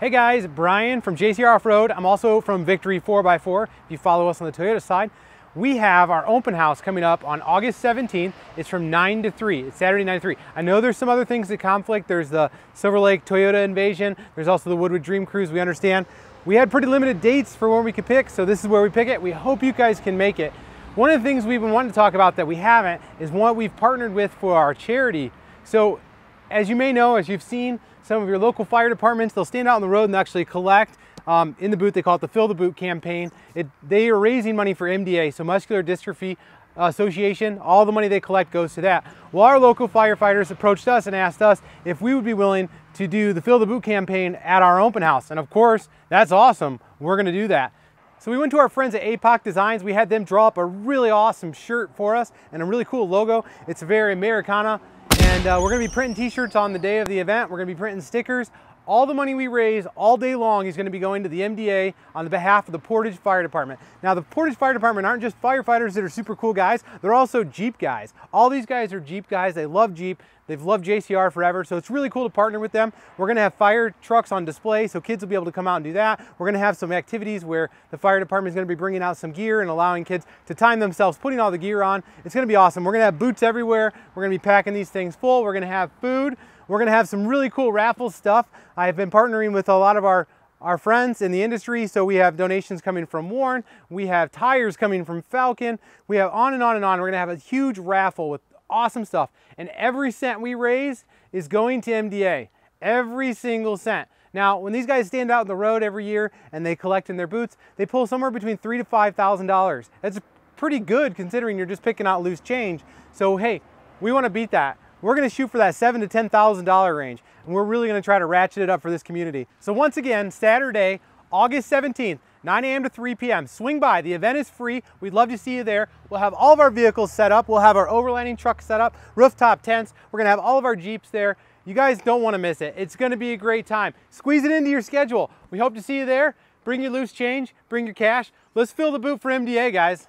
Hey guys, Brian from JCR Off-Road. I'm also from Victory 4x4, if you follow us on the Toyota side. We have our open house coming up on August 17th. It's from 9 to 3. It's Saturday 9 to 3. I know there's some other things that conflict. There's the Silver Lake Toyota invasion. There's also the Woodward Dream Cruise, we understand. We had pretty limited dates for when we could pick, so this is where we pick it. We hope you guys can make it. One of the things we've been wanting to talk about that we haven't is what we've partnered with for our charity. So as you may know, as you've seen, some of your local fire departments, they'll stand out on the road and actually collect. Um, in the boot, they call it the Fill the Boot campaign. It, they are raising money for MDA, so Muscular Dystrophy Association. All the money they collect goes to that. Well, our local firefighters approached us and asked us if we would be willing to do the Fill the Boot campaign at our open house. And of course, that's awesome. We're gonna do that. So we went to our friends at APOC Designs. We had them draw up a really awesome shirt for us and a really cool logo. It's very Americana and uh, we're gonna be printing t-shirts on the day of the event. We're gonna be printing stickers. All the money we raise all day long is gonna be going to the MDA on the behalf of the Portage Fire Department. Now the Portage Fire Department aren't just firefighters that are super cool guys, they're also Jeep guys. All these guys are Jeep guys, they love Jeep. They've loved JCR forever, so it's really cool to partner with them. We're gonna have fire trucks on display, so kids will be able to come out and do that. We're gonna have some activities where the fire department is gonna be bringing out some gear and allowing kids to time themselves, putting all the gear on. It's gonna be awesome. We're gonna have boots everywhere. We're gonna be packing these things full. We're gonna have food. We're gonna have some really cool raffle stuff. I've been partnering with a lot of our our friends in the industry. So we have donations coming from Warren, we have tires coming from Falcon, we have on and on and on. We're gonna have a huge raffle with awesome stuff. And every cent we raise is going to MDA, every single cent. Now, when these guys stand out on the road every year and they collect in their boots, they pull somewhere between three to $5,000. That's pretty good considering you're just picking out loose change. So hey, we wanna beat that. We're gonna shoot for that seven to $10,000 range and we're really gonna try to ratchet it up for this community. So once again, Saturday, August 17th, 9 a.m. to 3 p.m. Swing by. The event is free. We'd love to see you there. We'll have all of our vehicles set up. We'll have our overlanding truck set up, rooftop tents. We're going to have all of our Jeeps there. You guys don't want to miss it. It's going to be a great time. Squeeze it into your schedule. We hope to see you there. Bring your loose change. Bring your cash. Let's fill the boot for MDA, guys.